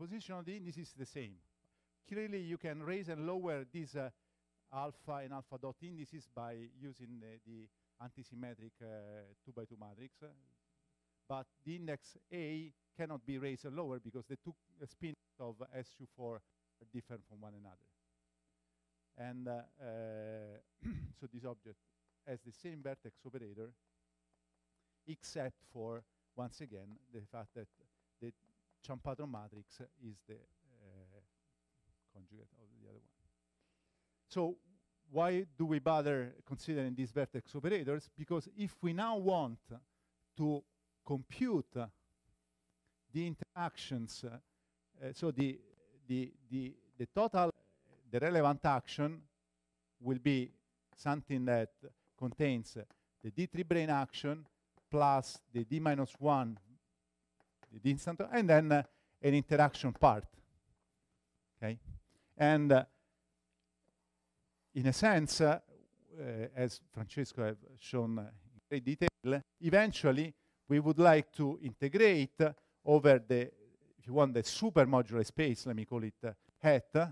Positional of is the same. Clearly, you can raise and lower these uh, alpha and alpha dot indices by using the, the antisymmetric uh, 2 by 2 matrix. But the index A cannot be raised or lower because the two uh, spins of SU4 are different from one another. And uh, so this object has the same vertex operator except for, once again, the fact that the, Champatron matrix is the eh, conjugate of the other one. So why do we bother considering these vertex operators? Because if we now want to compute the interactions, uh, so the, the, the, the total, the relevant action will be something that contains the D3 brain action plus the D minus 1 the instance, and then uh, an interaction part. Okay, and uh, in a sense, uh, uh, as Francesco have shown in great detail, eventually we would like to integrate over the, if you want, the super modular space. Let me call it uh, hat uh,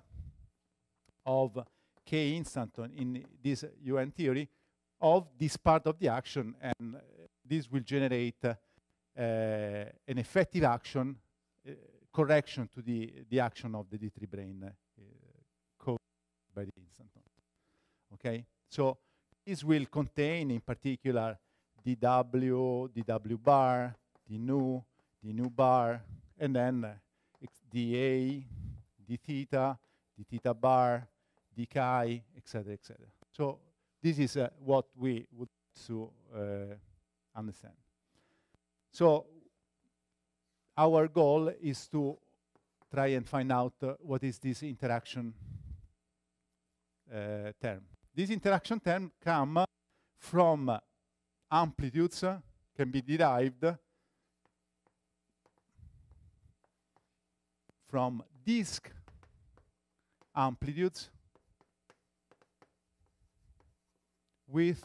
of k instanton in this UN theory of this part of the action, and this will generate Eh, an effective action, eh, correction to the, the action of the D3 brain eh, caused by the instanton. Okay, so this will contain in particular DW, DW bar, the nu, the nu bar, and then uh, dA, d theta, d theta bar, d chi, etc., etc. So this is uh, what we would to uh, understand. So our goal is to try and find out uh, what is this interaction uh, term. This interaction term comes from amplitudes, uh, can be derived from disk amplitudes with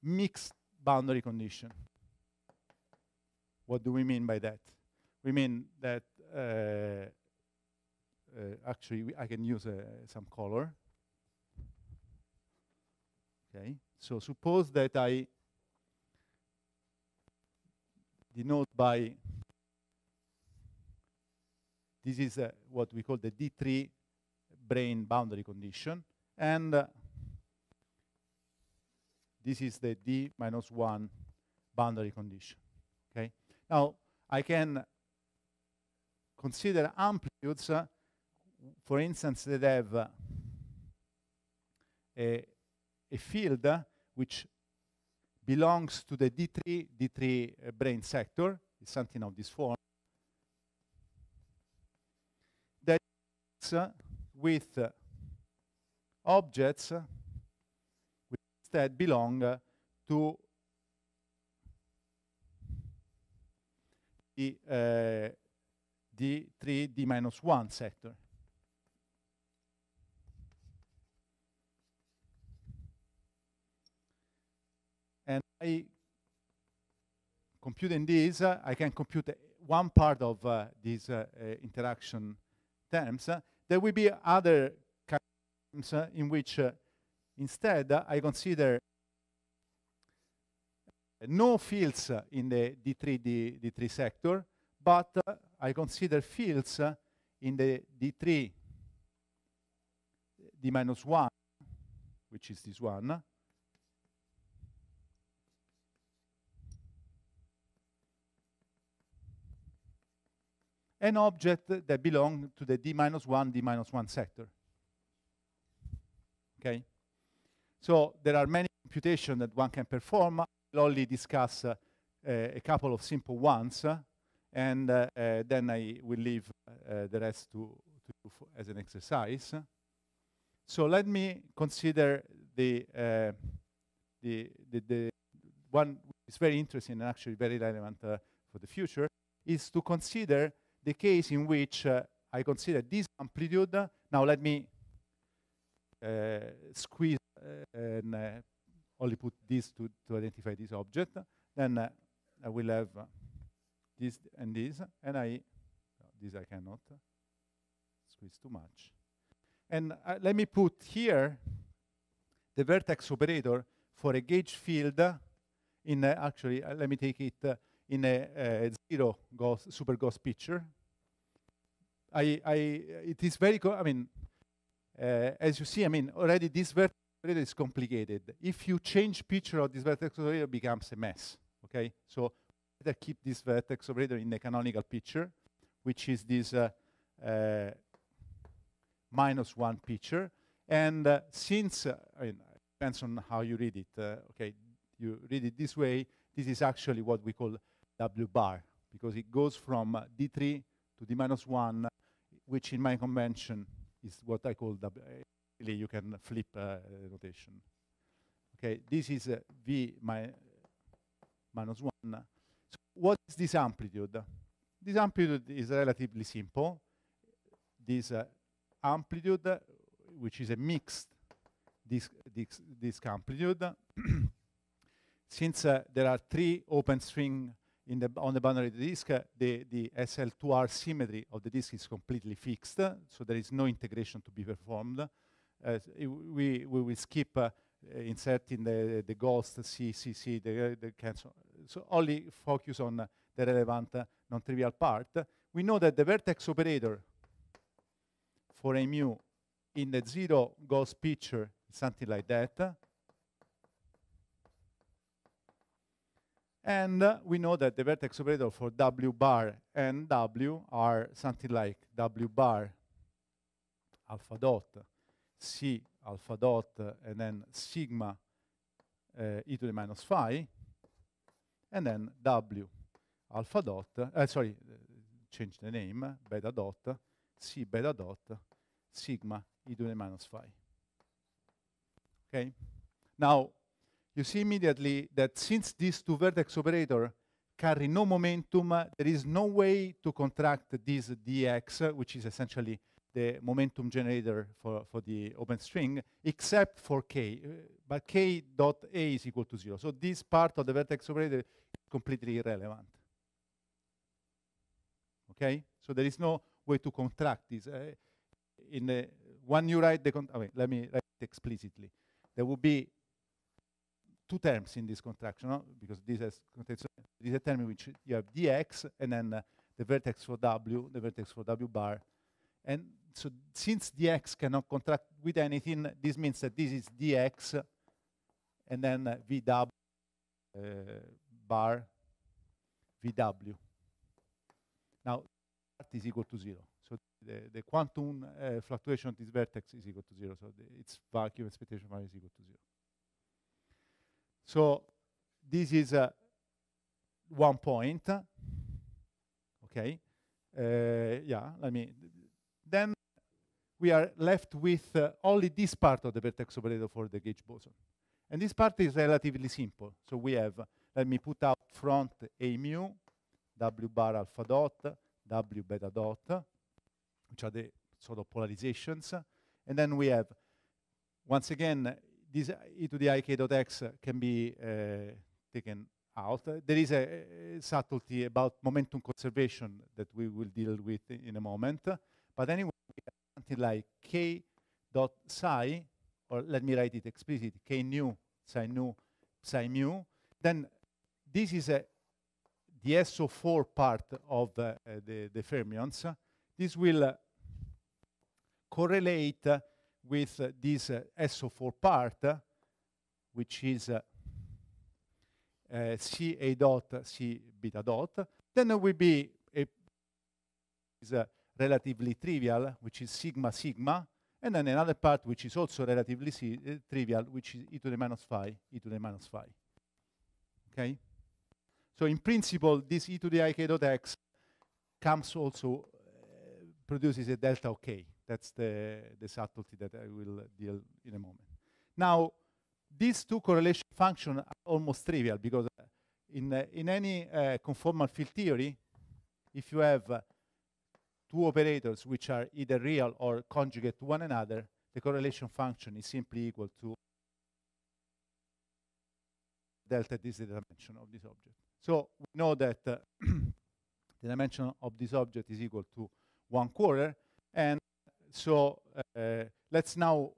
mixed boundary condition. What do we mean by that? We mean that uh, uh, actually I can use uh, some color. Okay, so suppose that I denote by this is uh, what we call the D3 brain boundary condition and uh, this is the D minus 1 boundary condition. Okay. Now, I can consider amplitudes, uh, for instance, that have uh, a, a, field uh, which belongs to the D3, D3 uh, brain sector, It's something of this form, that uh, with uh, objects instead belong to the, uh, the 3 D minus 1 sector. And I computing this, uh, I can compute one part of uh, these uh, uh, interaction terms. there will be other terms uh, in which Instead, I consider no fields in the D3, D, D3 sector, but I consider fields in the D3, D minus 1, which is this one, an object that belongs to the D minus 1, D minus 1 sector. Okay? So there are many computations that one can perform. I'll only discuss uh, a couple of simple ones, uh, and uh, uh then I will leave uh, the rest to, to as an exercise. So let me consider the, uh, the, the, the, one is very interesting and actually very relevant for the future, is to consider the case in which I consider this amplitude. Now let me squeeze and uh, only put this to, to identify this object. Then uh, I will have this and this, and I, this I cannot squeeze too much. And uh, let me put here the vertex operator for a gauge field in uh, actually, uh, let me take it uh, in a zero ghost super ghost picture. I, I, it is very, I mean, as you see, I mean, already this vertex but it is complicated. If you change picture of this vertex operator, it becomes a mess. Okay, so better keep this vertex operator in the canonical picture, which is this uh, uh, minus one picture. And uh, since uh, I mean, depends on how you read it, uh, okay, you read it this way. This is actually what we call W bar because it goes from uh, D3 to D minus one, which in my convention is what I call w you can flip uh, rotation. Okay, this is uh, V mi minus 1. So what is this amplitude? This amplitude is relatively simple. This uh, amplitude, which is a mixed this disc, disc amplitude, since uh, there are three open string in the on the boundary of the disk, uh, the, the SL2R symmetry of the disk is completely fixed, uh, so there is no integration to be performed. Uh, we, we will skip uh, uh, inserting the, the ghost, CCC, the, the cancel. So only focus on the relevant non-trivial part. We know that the vertex operator for a mu in the zero ghost picture is something like that. And uh, we know that the vertex operator for W bar and W are something like W bar alpha dot C alpha dot and then sigma eh, e to the minus phi and then W alpha dot, eh, sorry, change the name, beta dot, C beta dot, sigma e to the minus phi. Okay? Now, you see immediately that since these two vertex operator carry no momentum, uh, there is no way to contract this dx, uh, which is essentially the momentum generator for, for the open string, except for k. Uh, but k dot a is equal to 0. So this part of the vertex operator is completely irrelevant. Okay? So there is no way to contract this. Uh, in the, you write the, I mean, let me write explicitly. There will be two terms in this contraction, no? because this has this is a term in which you have dx and then uh, the vertex for w, the vertex for w bar, and so since dx cannot contract with anything, this means that this is dx and then uh, vw uh, bar vw. Now, that is equal to zero. So the, the quantum uh, fluctuation of this vertex is equal to zero. So its vacuum expectation value is equal to zero. So this is uh, one point. Okay. Uh, yeah, let me we are left with uh, only this part of the vertex operator for the gauge boson. And this part is relatively simple. So we have, let me put out front A mu, W bar alpha dot, W beta dot, which are the sort of polarizations. And then we have, once again, this e to the ik dot x can be uh, taken out. There is a, a, subtlety about momentum conservation that we will deal with in a moment. But anyway, something like k dot psi, or let me write it explicitly k nu, psi nu, psi mu, then this is a, the SO4 part of uh, the, the fermions. This will uh, correlate uh, with this uh, SO4 part, which is uh, uh, C A dot C beta dot. Then there will be a, is relatively trivial, which is sigma sigma, and then another part which is also relatively si uh, trivial, which is e to the minus phi, e to the minus phi. Okay? So in principle, this e to the ik dot x comes also, uh, produces a delta ok. That's the, the subtlety that I will deal in a moment. Now, these two correlation functions are almost trivial because in, uh, in any conformal field theory, if you have two operators which are either real or conjugate to one another, the correlation function is simply equal to delta is the dimension of this object. So we know that uh, the dimension of this object is equal to one quarter, and so uh, let's now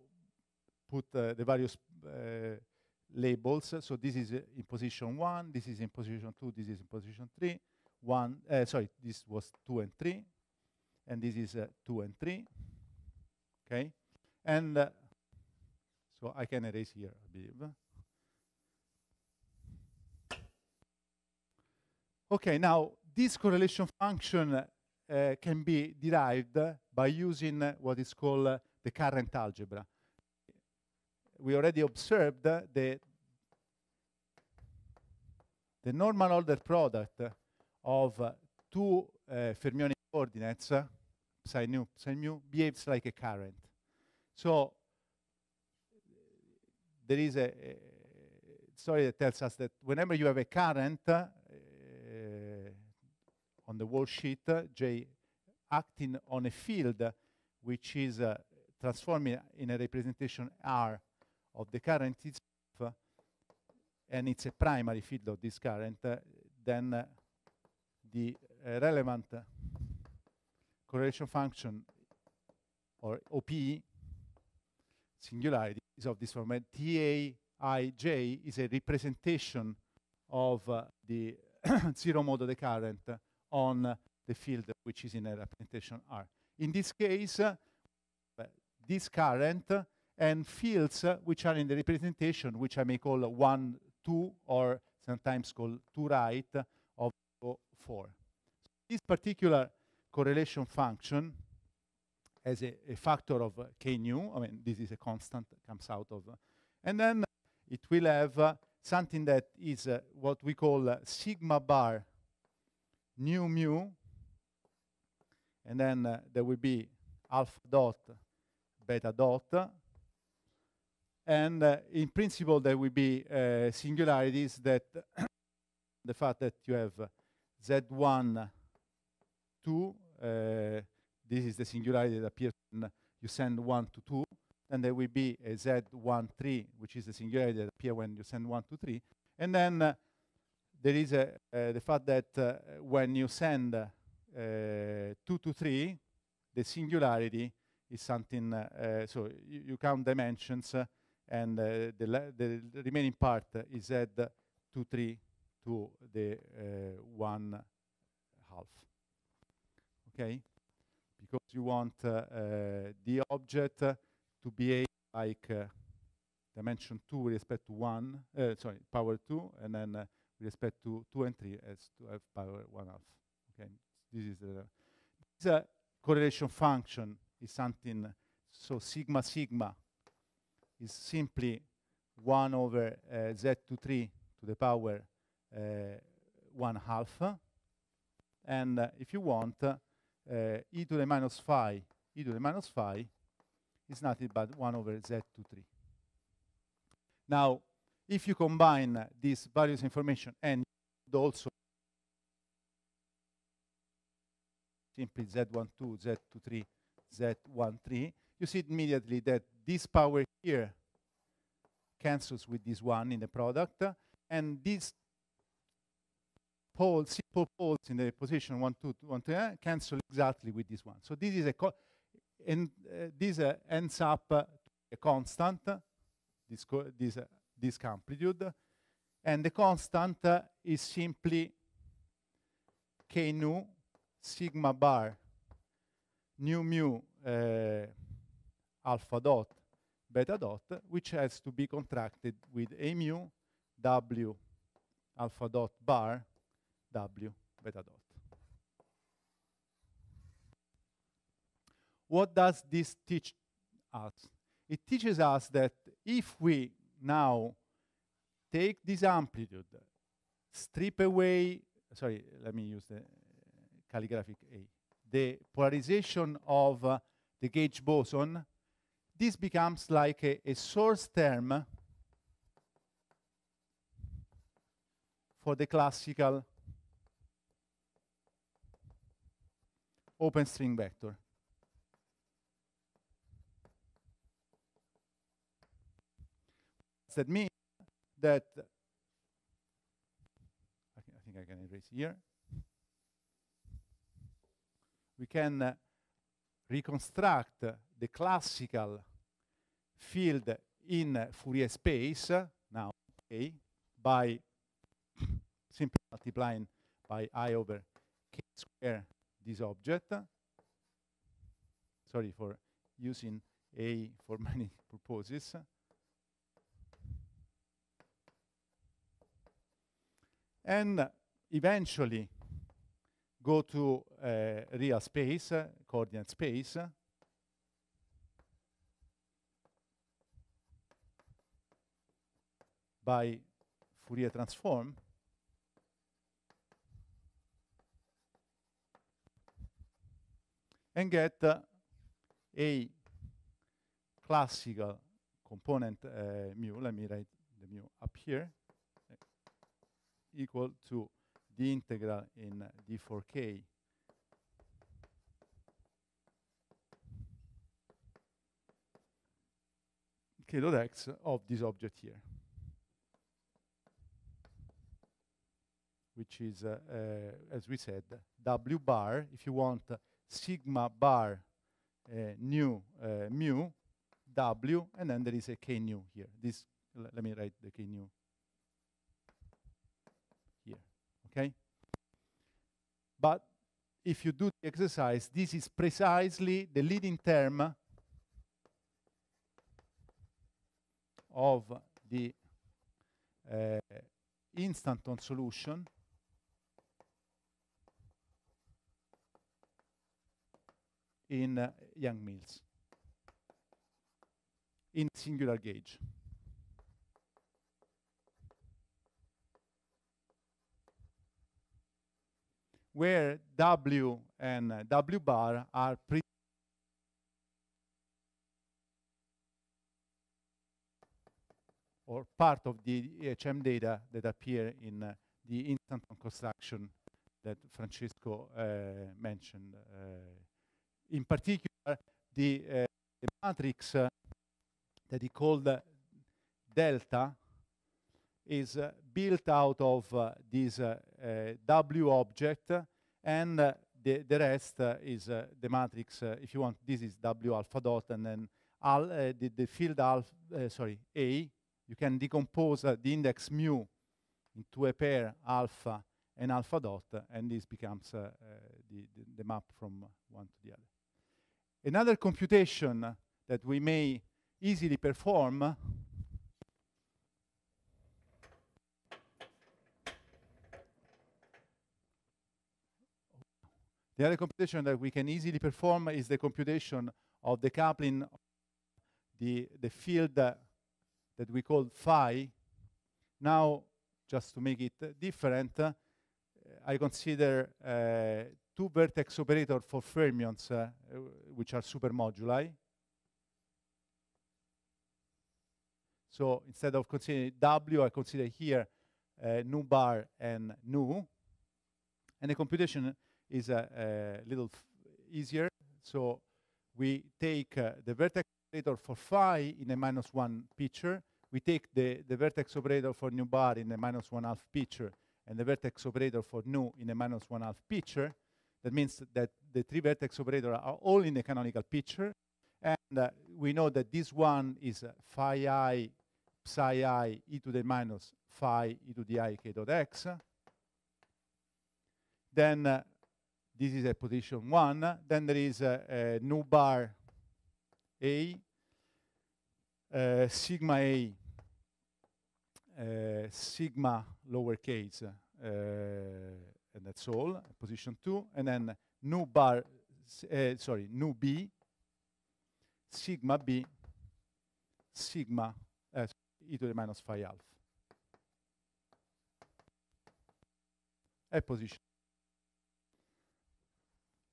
put uh, the various uh, labels. So this is uh, in position one, this is in position two, this is in position three. One, uh, sorry, this was two and three and this is uh, 2 and 3, okay? And uh, so I can erase here, a bit. Okay, now this correlation function uh, can be derived by using uh, what is called the current algebra. We already observed the, the normal order product of two fermionic coordinates psi nu, psi mu behaves like a current. So there is a, a story that tells us that whenever you have a current uh, uh, on the wall sheet, uh, J acting on a field uh, which is uh, transforming in a representation R of the current itself, uh, and it's a primary field of this current, then the relevant correlation function, or OP singularity is of this format. TAIJ is a representation of uh, the zero mode of the current uh, on the field which is in a representation R. In this case, uh, this current and fields uh, which are in the representation, which I may call 1, 2, or sometimes called 2 right, of 4. So this particular correlation function as a, a factor of uh, k nu. I mean, this is a constant that comes out of. Uh, and then it will have uh, something that is uh, what we call uh, sigma bar nu mu. And then uh, there will be alpha dot, beta dot. And in principle, there will be singularities that the fact that you have Z1, 2, this is the singularity that appears when you send 1 to 2. Then there will be a Z1, 3, which is the singularity that appears when you send 1 to 3. And then uh, there is uh, the fact that uh, when you send uh, 2 to 3, the singularity is something, uh, so you, you, count dimensions, and the, the, remaining part is Z2, 3 to the 1 half. Okay? because you want uh, uh, the object to behave like uh, dimension 2 with respect to 1, sorry, power 2, and then with respect to 2 and 3 as to have power 1 half. Okay, this is the this, correlation function is something, so sigma sigma is simply 1 over uh, z to 3 to the power uh, 1 half. And uh, if you want, uh, uh, eh, e to the minus phi, e to the minus phi is nothing but 1 over z to 3. Now, if you combine uh, various information and also simply z12, z23, z13, you see immediately that this power here cancels with this one in the product, uh, and this poles, simple poles in the position 1, 2, 2, uh, cancel exactly with this one. So this is a, and uh, this uh, ends up uh, a constant, this, co this, this amplitude, and the constant is simply k nu sigma bar nu mu alpha dot beta dot, which has to be contracted with a mu w alpha dot bar W beta dot. What does this teach us? It teaches us that if we now take this amplitude, strip away, sorry, let me use the calligraphic A, the polarization of uh, the gauge boson, this becomes like a, a source term for the classical open string vector. That means that I, I think I can erase here. We can uh, reconstruct uh, the classical field in uh, Fourier space uh, now A by simply multiplying by i over k square this object. Sorry for using A for many purposes. And eventually go to uh, real space, uh, coordinate space. by Fourier transform and get uh, a classical component uh, mu, let me write the mu up here, uh, equal to the integral in d4k k dot x of this object here, which is, uh, uh, as we said, w bar, if you want sigma bar uh, nu uh, mu w, and then there is a k nu here. This let me write the k nu here. Okay. But if you do the exercise, this is precisely the leading term of the uh, eh, instanton solution in uh, young males in singular gauge. Where W and uh, W bar are pretty or part of the EHM data that appear in uh, the instant construction that Francesco uh, mentioned uh, in particular the, uh, the matrix eh, that he called eh, delta is built out of this W object and the, the rest is the matrix, if you want, this is W alpha dot and then al the, the, field alpha, sorry, A, you can decompose the index mu into a pair alpha and alpha dot, and this becomes uh, uh, the, the, the map from one to the other another computation that we may easily perform The other computation that we can easily perform is the computation of the coupling of the, the field uh, that we call phi. Now, just to make it uh, different, uh, I consider uh, two vertex operator for fermions, uh, which are supermoduli. So instead of considering W, I consider here uh, nu bar and nu. And the computation is a, uh, a uh, little easier. So we take uh, the vertex operator for phi in a minus one picture. We take the, the vertex operator for nu bar in a minus one half picture and the vertex operator for nu in a minus one half picture. That means that the three vertex operators are all in the canonical picture. And uh, we know that this one is uh, phi i psi i e to the minus phi e to the i k dot x. Then uh, this is a position one. Then there is a, uh, a nu bar a, uh, sigma a, uh, sigma lowercase and that's all, position two, and then nu bar, uh, sorry, nu B, sigma B, sigma uh, e to the minus phi alpha. At position.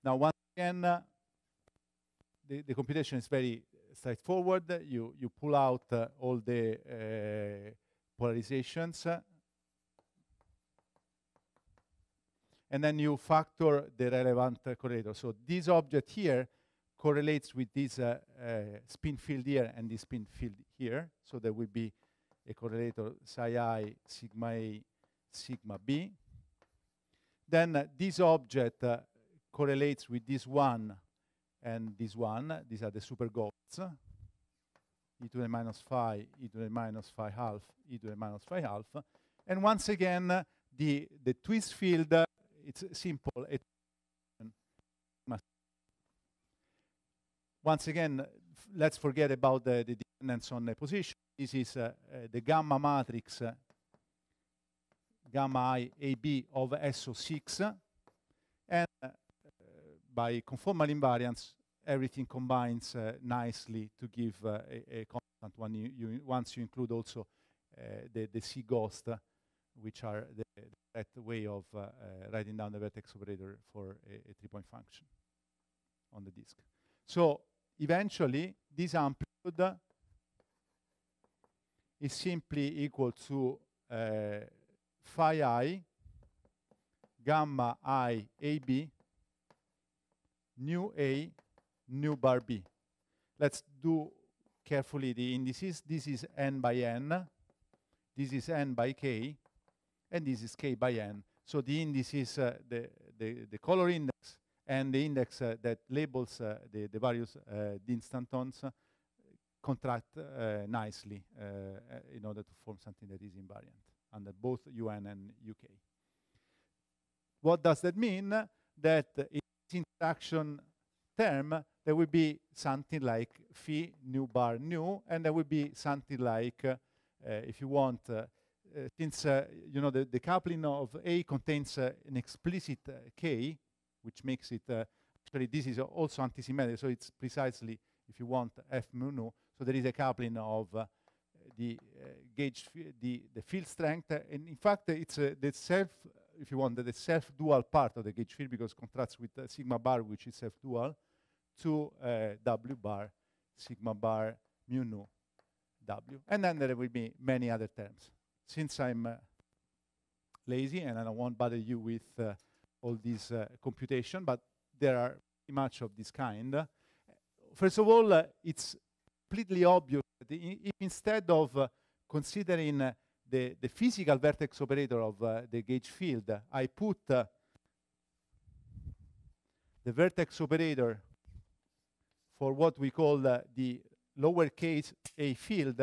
Now, once again, uh, the, the computation is very straightforward. You, you pull out eh, all the polarizations and then you factor the relevant uh, correlator. So this object here correlates with this uh, uh, spin field here and this spin field here. So there will be a correlator psi i, sigma a, sigma b. Then uh, this object uh, correlates with this one and this one. These are the super e to the minus phi, e to the minus phi half, e to the minus phi half. And once again, uh, the, the twist field uh, it's simple. It Once again, let's forget about the, the dependence on the position. This is uh, uh, the gamma matrix uh, gamma i AB of SO6. And uh, by conformal invariance, everything combines uh, nicely to give uh, a, a, constant one you, you, once you include also the, the C ghost, which are the that way of uh, uh, writing down the vertex operator for a, a three-point function on the disk. So eventually, this amplitude is simply equal to uh, phi i gamma i a b nu a nu bar b. Let's do carefully the indices. This is n by n. This is n by k and this is k by n. So the indices, uh, the, the, the color index, and the index uh, that labels uh, the, the various uh, instantons uh, contract uh, nicely uh, in order to form something that is invariant under both UN and UK. What does that mean? That each interaction term, there will be something like phi nu bar nu, and there will be something like, if you want, Eh, since eh, you know the, the, coupling of A contains eh, an explicit K, which makes it actually this is also antisymmetric, so it's precisely, if you want, F mu nu. So there is a coupling of the gauge, the, the field strength, and in fact it's the self, if you want, the, the self-dual part of the gauge field because contrasts with sigma bar, which is self-dual, to W bar, sigma bar mu nu W. And then there will be many other terms since I'm uh, lazy and I don't want to bother you with uh, all this uh, computation, but there are much of this kind. First of all, uh, it's completely obvious that if instead of uh, considering the, the physical vertex operator of the gauge field, I put the vertex operator for what we call the lowercase a field,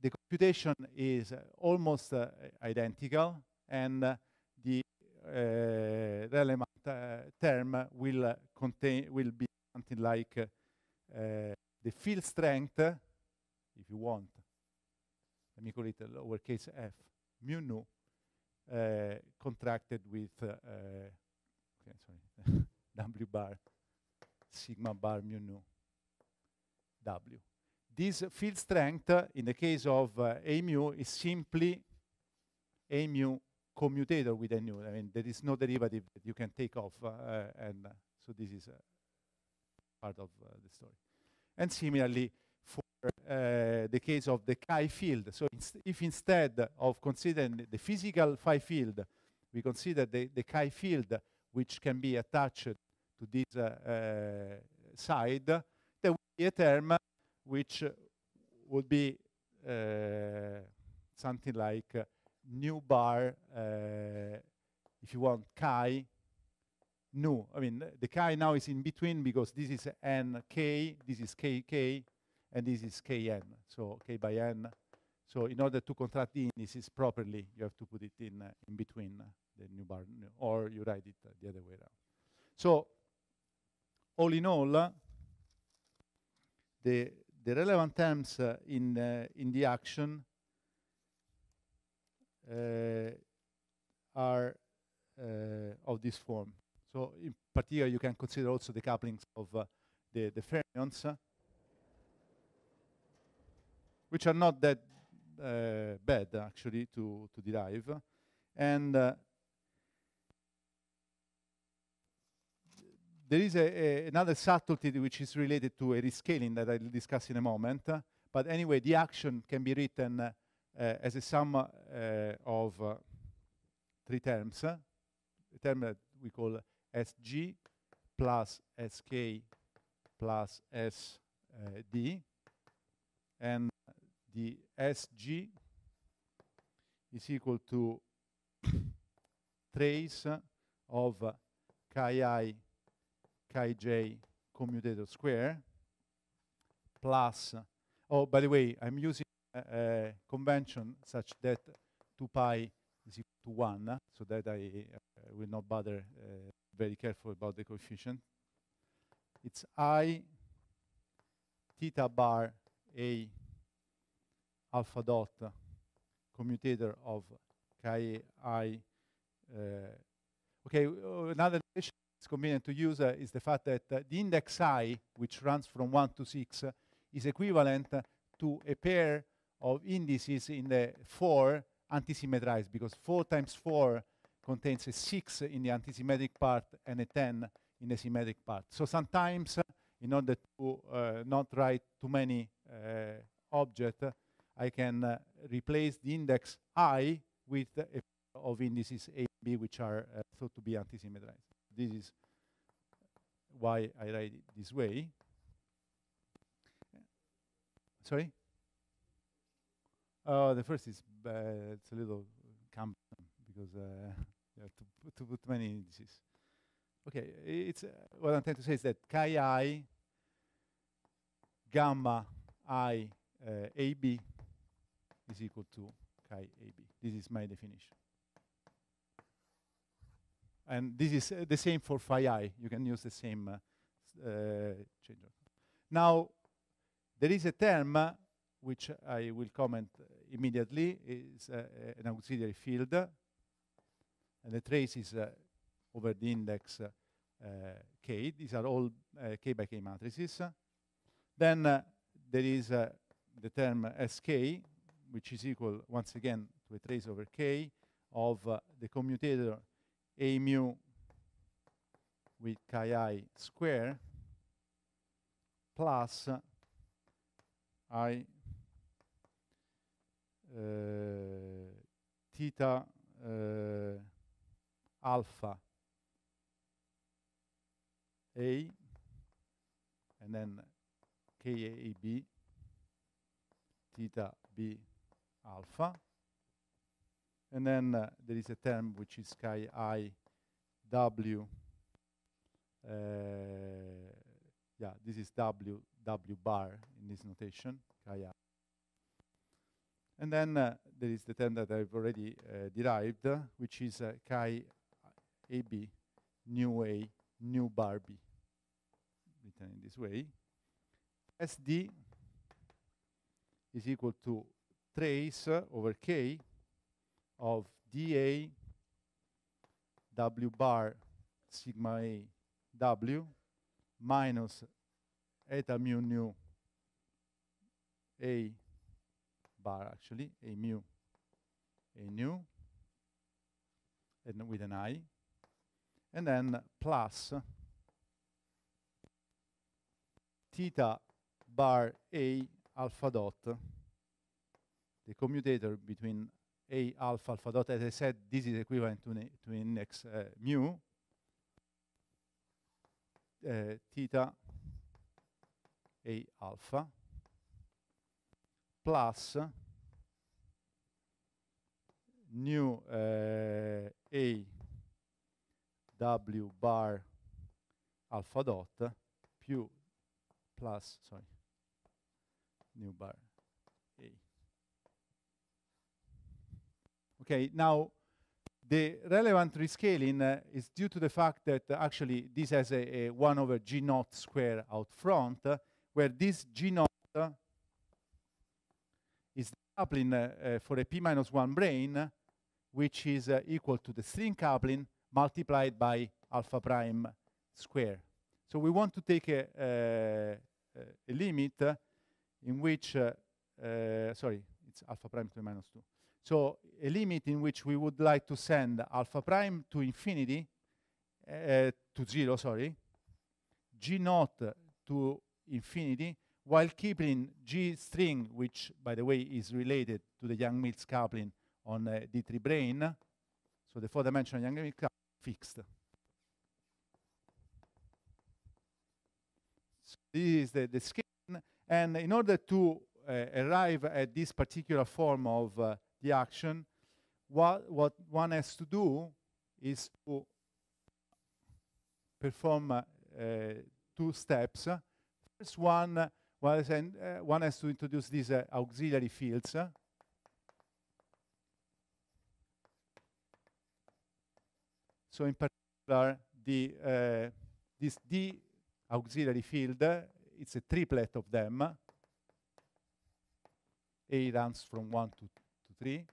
the computation is uh, almost uh, identical, and uh, the relevant term will contain will be something like the field strength, if you want, let me call it lowercase f, mu nu, uh, contracted with, uh, sorry, W bar, sigma bar mu nu, W this field strength, in the case of uh, AMU, is simply AMU commutator with AMU. I mean, there is no derivative that you can take off, uh, and uh, so this is uh, part of the story. And similarly, for uh, the case of the chi field. So inst if instead of considering the physical phi field, we consider the, the chi field, which can be attached to this uh, uh, side, there will be a term which uh, would be uh, something like uh, new bar, if you want, chi, nu. I mean, the chi now is in between because this is nk, this is kk, and this is kn, so k by n. So in order to contract the indices properly, you have to put it in, uh, in between the new bar, or you write it uh, the other way around. So all in all, uh, the, the relevant terms uh, in, uh, in the action uh, are uh, of this form. So in particular, you can consider also the couplings of the, the fermions, which are not that bad actually to, to derive. And There is a, a, another subtlety which is related to a rescaling that I'll discuss in a moment. Uh, but anyway, the action can be written uh, as a sum uh, of uh, three terms. a term that we call SG plus SK plus SD. and the SG is equal to trace of Ki uh, Kij commutator square plus, oh, by the way, I'm using a, convention such that 2 pi is equal to 1, so that I uh, will not bother uh, very careful about the coefficient. It's i theta bar a alpha dot commutator of chi i. Uh, okay, another it's convenient to use uh, is the fact that uh, the index i, which runs from 1 to 6, uh, is equivalent to a pair of indices in the 4 antisymmetrized, because 4 times 4 contains a 6 in the antisymmetric part and a 10 in the symmetric part. So sometimes, in order to not write too many objects, I can replace the index i with a pair of indices a and b, which are thought to be antisymmetrized this is why I write it this way. Sorry? Oh, the first is bad. It's a little cumbersome because uh, you have to to put many indices. Okay, it's uh, what I'm trying to say is that chi i gamma i uh, ab is equal to chi ab. This is my definition. And this is uh, the same for phi i. You can use the same uh, uh change. Now, there is a term uh, which I will comment immediately. is uh, an auxiliary field. And the trace is over the index k. These are all k by k matrices. Then there is the term sk, which is equal, once again, to a trace over k of the commutator a mu with chi i square plus i uh, theta uh, alpha a and then b theta b alpha And then uh, there is a term which is chi i w. Uh, yeah, this is w w bar in this notation, chi i. And then uh, there is the term that I've already uh, derived, uh, which is chi uh, ab a new bar b, written in this way. Sd is equal to trace over k of dA W bar sigma A W minus eta mu nu A bar actually, A mu A nu and with an I and then plus theta bar A alpha dot the commutator between A alpha alpha dot, as I said, this is equivalent to, to index uh, eh, mu uh, theta A alpha plus new uh, A W bar alpha dot più plus, sorry, new bar Okay, now the relevant rescaling uh, is due to the fact that uh, actually this has a, a, 1 over g naught square out front, uh, where this g naught uh, is the coupling uh, uh, for a p minus 1 brain, which is equal to the string coupling multiplied by alpha prime square. So we want to take a, a limit in which, sorry, it's alpha prime to 2 so a limit in which we would like to send alpha prime to infinity, uh, to zero, sorry, g naught to infinity, while keeping g string, which by the way is related to the Young-Mills coupling on uh, eh, D3 brain, so the four-dimensional Young-Mills coupling fixed. this is the, the and in order to uh, arrive at this particular form of the action, what, what one has to do is to perform uh, two steps. First one, one has uh, to introduce these uh, auxiliary fields. So in particular, the, uh, this D auxiliary field, it's a triplet of them. A runs from 1 to 3.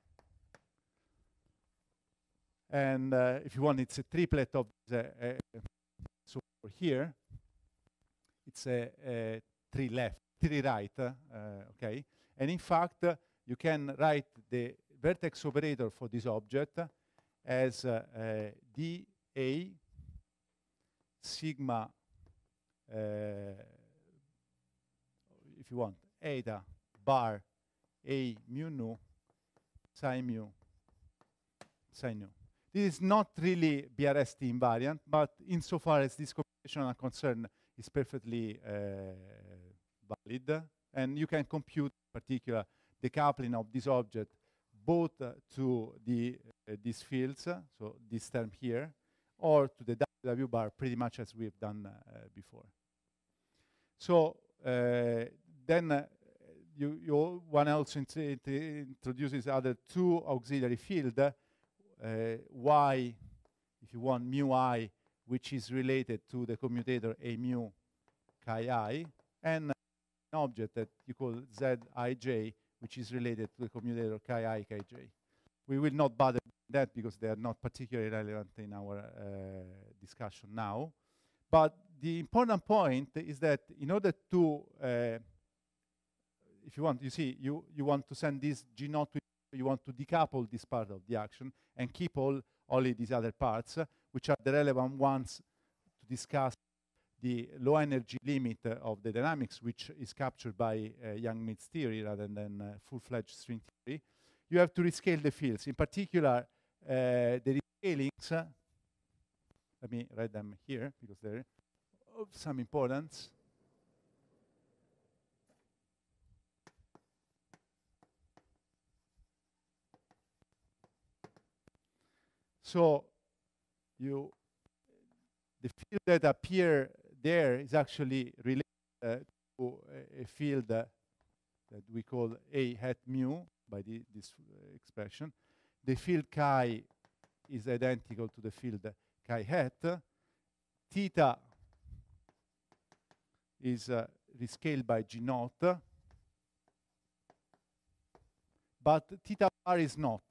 And uh, if you want, it's a triplet of the, uh, so here, it's a, a, three left, three right, uh, okay? And in fact, uh, you can write the vertex operator for this object as uh, uh, dA sigma, if you want, eta bar A mu nu psi mu, psi nu. This is not really BRST invariant, but insofar as this computation is concerned, is perfectly uh, valid, and you can compute, in particular, coupling of this object both uh, to the uh, these fields, so this term here, or to the W bar, pretty much as we've done uh, before. So uh, then uh, you, you one also introduces other two auxiliary field, uh, y, if you want, mu i, which is related to the commutator a mu chi i, and an object that you call zij, which is related to the commutator chi i chi j. We will not bother that because they are not particularly relevant in our uh, discussion now. But the important point is that in order to uh, if you want, you see, you, you want to send this G naught to, you want to decouple this part of the action and keep all only these other parts, uh, which are the relevant ones to discuss the low energy limit uh, of the dynamics, which is captured by uh, Young-Mills theory rather than uh, full-fledged string theory. You have to rescale the fields. In particular, uh, the rescalings, uh, let me write them here because they're of some importance. So you, the field that appear there is actually related uh, to a, field uh, that we call A hat mu by the, this uh, expression. The field chi is identical to the field chi hat. Theta is uh, rescaled by g naught, but theta bar is not.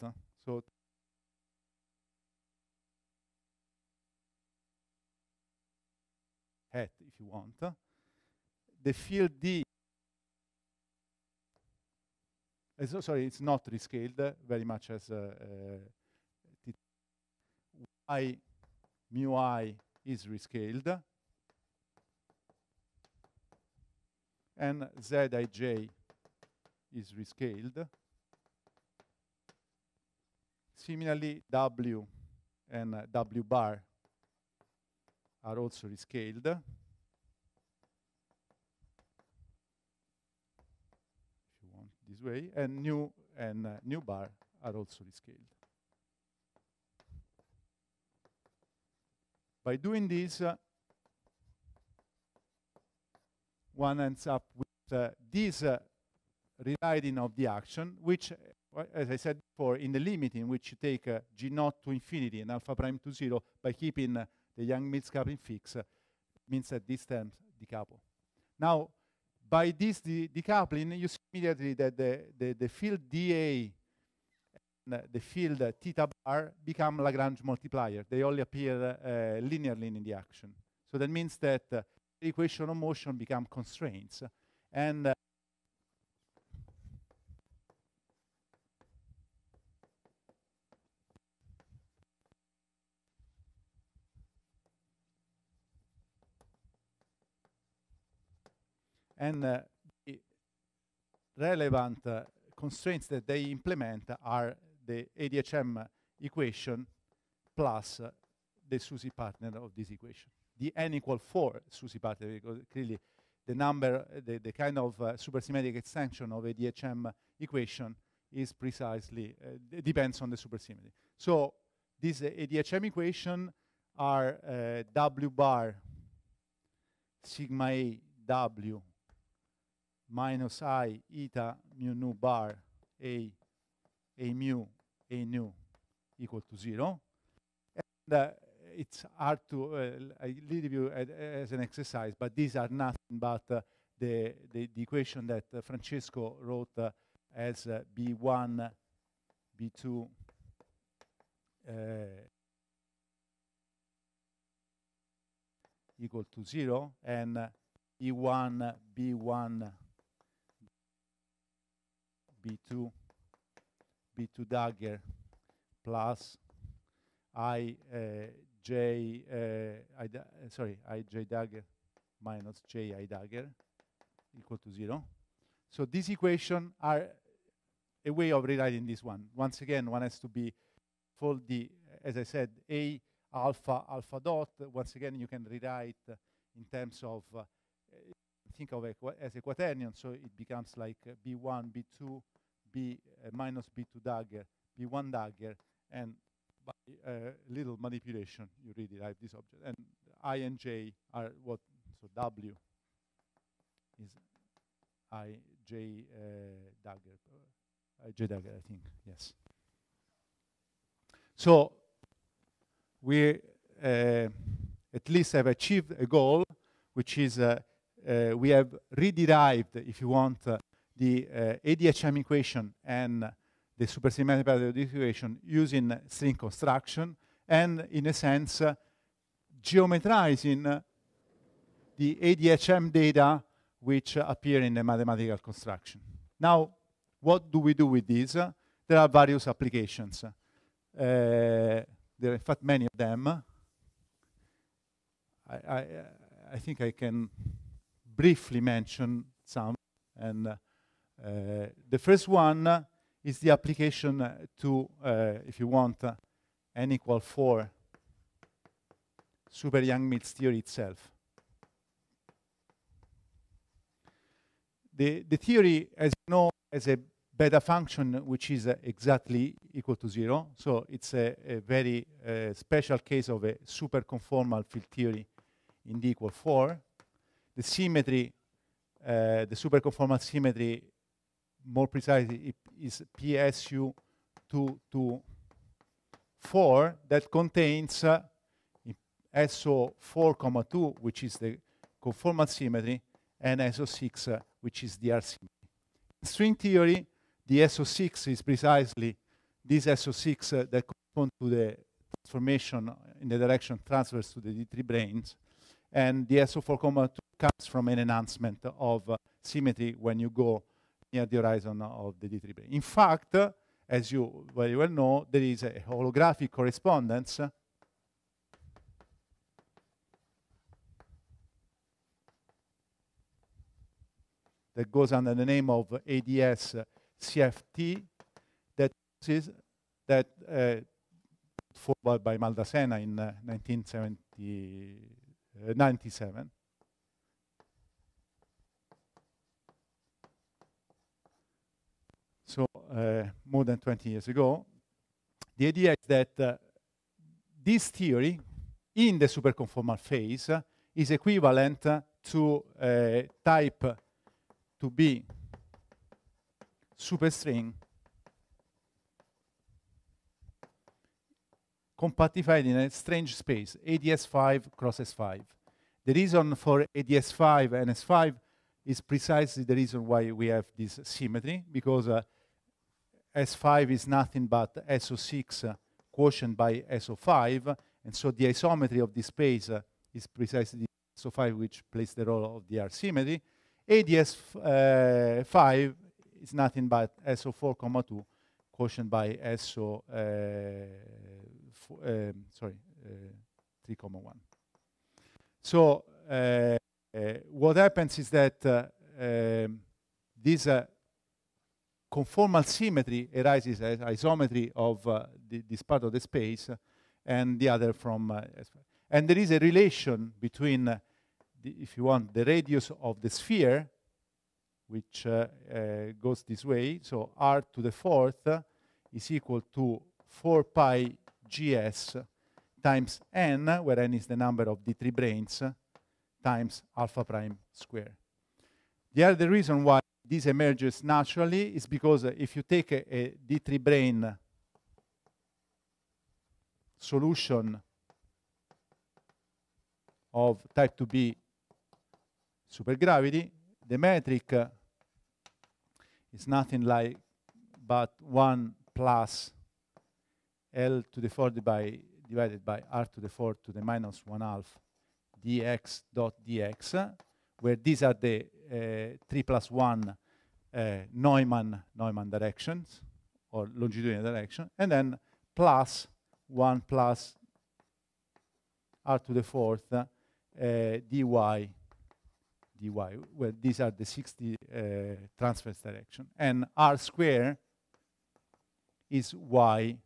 you want. The field D, is, oh, sorry, it's not rescaled very much as uh, uh I mu i is rescaled. And Zij is rescaled. Similarly, W and uh, W bar are also rescaled. way, and new and uh, new bar are also rescaled. By doing this, uh, one ends up with uh, this uh, rewriting of the action, which, uh, as I said before, in the limit in which you take g naught to infinity and alpha prime to zero by keeping the Young-Mills coupling fix, means that this terms decouple. Now, by this de decoupling, you immediately that the, the, the field dA and the field theta bar become Lagrange multiplier. They only appear uh, linearly in the action. So that means that uh, the equation of motion become constraints. And uh, and uh, relevant uh, constraints that they implement are the ADHM equation plus uh, the SUSY partner of this equation. The n equal 4 SUSY partner, because clearly the number, the, the kind of uh, supersymmetric extension of ADHM equation is precisely, uh, depends on the supersymmetry. So this ADHM equation are uh, W bar sigma A W minus i eta mu nu bar a a mu a nu equal to zero. And uh, it's hard to uh, I leave you as an exercise, but these are nothing but uh, the, the, the equation that uh, Francesco wrote uh, as uh, b1, b2. Uh, equal to zero and uh, one b1 B2, B2 dagger plus I uh, J, uh, I uh, sorry, I J dagger minus J I dagger equal to zero. So these equations are a way of rewriting this one. Once again, one has to be for the, as I said, A alpha alpha dot. Once again, you can rewrite uh, in terms of, uh, think of it as a quaternion, so it becomes like uh, B1, B2, B eh, minus B2 dagger, B1 dagger, and by a eh, little manipulation, you rederive this object. And I and J are what, so W is I, J uh, dagger, I, J dagger, I think, yes. So we uh, at least have achieved a goal, which is uh, we have rederived, if you want, the uh, ADHM equation and the supersymmetric periodic equation using string construction and, in a sense, uh, geometrizing the ADHM data which appear in the mathematical construction. Now, what do we do with this? There are various applications. Uh, there are, in fact, many of them. I, I, uh, I think I can briefly mention some, and uh, uh, the first one is the application to, uh, if you want, n equal 4 super Young-Mills theory itself. The, the theory, as you know, has a beta function which is uh, exactly equal to zero. So it's a, a very uh, special case of a super conformal field theory in D equal four. The symmetry, uh, the super conformal symmetry more precisely, it is PSU 224 that contains uh, SO 4,2, which is the conformal symmetry, and SO6, uh, which is the R symmetry. In string theory, the SO6 is precisely this SO6 uh, that corresponds to the transformation in the direction transverse to the D3 brains, and the SO4,2 comes from an enhancement of uh, symmetry when you go near the horizon of the D3 brain. In fact, as you very well know, there is a holographic correspondence that goes under the name of ADS CFT that is that uh, forward by Maldacena in uh, uh so uh, more than 20 years ago. The idea is that uh, this theory in the superconformal phase is equivalent to type two B superstring compactified in a strange space, ADS5 cross S5. The reason for ADS5 and S5 is precisely the reason why we have this symmetry, because uh, S5 is nothing but SO6 quotient by SO5, and so the isometry of this space uh, is precisely SO5, which plays the role of the R symmetry. ADS5 uh, is nothing but SO4, comma 2 quotient by SO, uh, um, sorry, uh, 3, comma 1. So uh, uh what happens is that um, these conformal symmetry arises as isometry of uh, the, this part of the space and the other from uh, and there is a relation between uh, the, if you want the radius of the sphere which uh, uh, goes this way so r to the fourth is equal to 4 pi gs times n where n is the number of the 3 brains times alpha prime square the other reason why this emerges naturally is because uh, if you take a a D3 brain solution of type 2b supergravity, the metric uh, is nothing like but 1 plus L to the 4 by, divided by R to the 4 to the minus 1 half dx dot dx, where these are the uh, 3 plus 1 uh, Neumann, Neumann directions or longitudinal direction, and then plus 1 plus r to the fourth uh, dy dy, where these are the 60 uh, transverse direction, and r square is y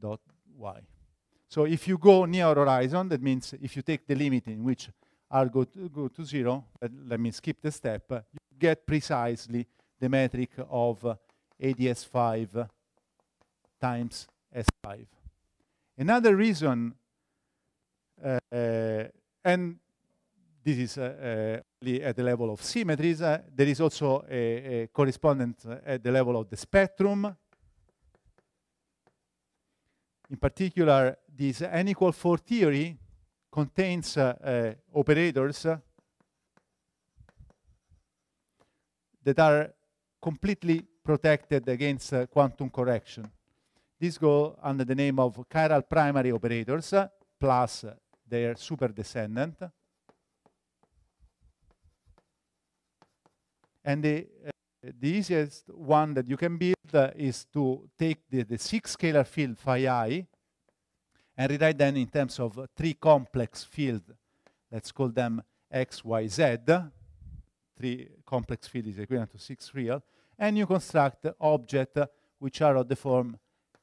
dot y. So if you go near horizon, that means if you take the limit in which I'll go to, go to zero, let, let me skip the step, you get precisely the metric of uh, ADS5 times S5. Another reason, uh, uh, and this is uh, at the level of symmetries, uh, there is also a, a correspondence at the level of the spectrum. In particular, this n equal 4 theory contains uh, uh, operators uh, that are completely protected against quantum correction. These go under the name of chiral primary operators plus their superdescendant. And the, uh, the easiest one that you can build uh, is to take the, the six scalar field phi i and rewrite them in terms of three complex fields. Let's call them X, Y, Z. Three complex fields is equivalent to six real. And you construct objects which are of the form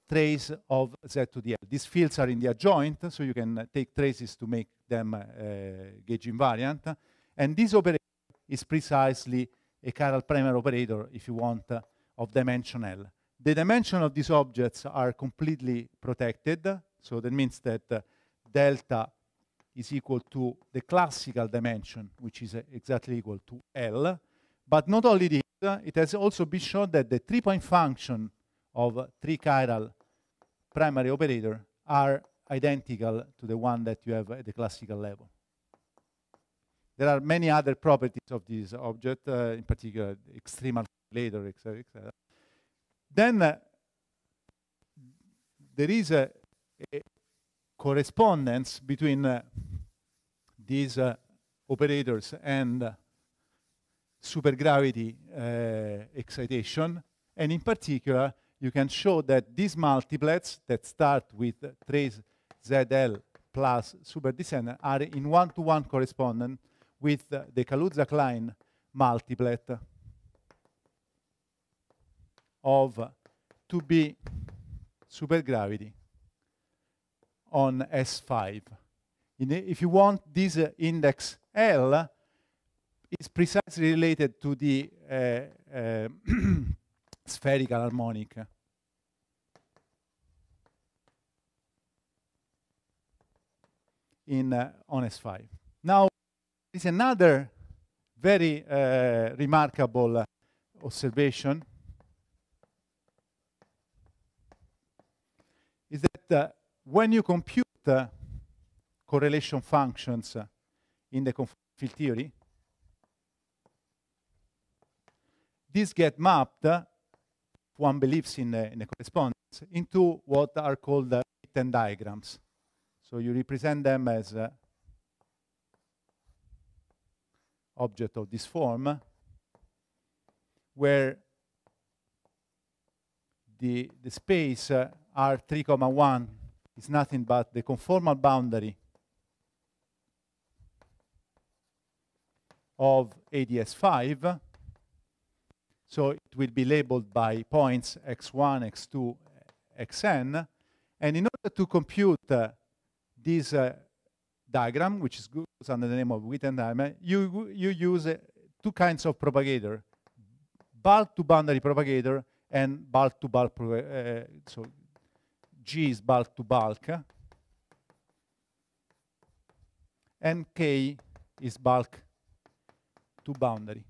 trace of Z to the L. These fields are in the adjoint, so you can take traces to make them uh, gauge invariant. And this operator is precisely a chiral primer operator, if you want, uh, of dimension L. The dimension of these objects are completely protected so that means that uh, delta is equal to the classical dimension, which is uh, exactly equal to L. But not only this, uh, it has also been shown that the three-point function of three-chiral primary operator are identical to the one that you have at the classical level. There are many other properties of this object, uh, in particular extremal later, etc. etc. then uh, there is a a correspondence between uh, these uh, operators and uh, supergravity excitation. And in particular, you can show that these multiplets that start with trace ZL plus superdescendant are in one-to-one -one correspondence with the Kaluza-Klein multiplet of 2B supergravity on S5. if you want this uh, index L, is precisely related to the uh, uh, spherical harmonic. in uh, on S5. Now, is another very uh, remarkable uh, observation is that uh, when you compute uh, correlation functions uh, in the conformal field theory, these get mapped, uh, one believes in the, in the, correspondence, into what are called uh, written diagrams. So you represent them as uh, object of this form, where the, the space uh, r 3,1. 1 is nothing but the conformal boundary of ADS5. So it will be labeled by points x1, x2, xn. And in order to compute uh, this uh, diagram, which is under the name of Wittenheimer, you, you use uh, two kinds of propagator, bulk to boundary propagator and bulk to bulk, uh, so G is bulk to bulk, and K is bulk to boundary.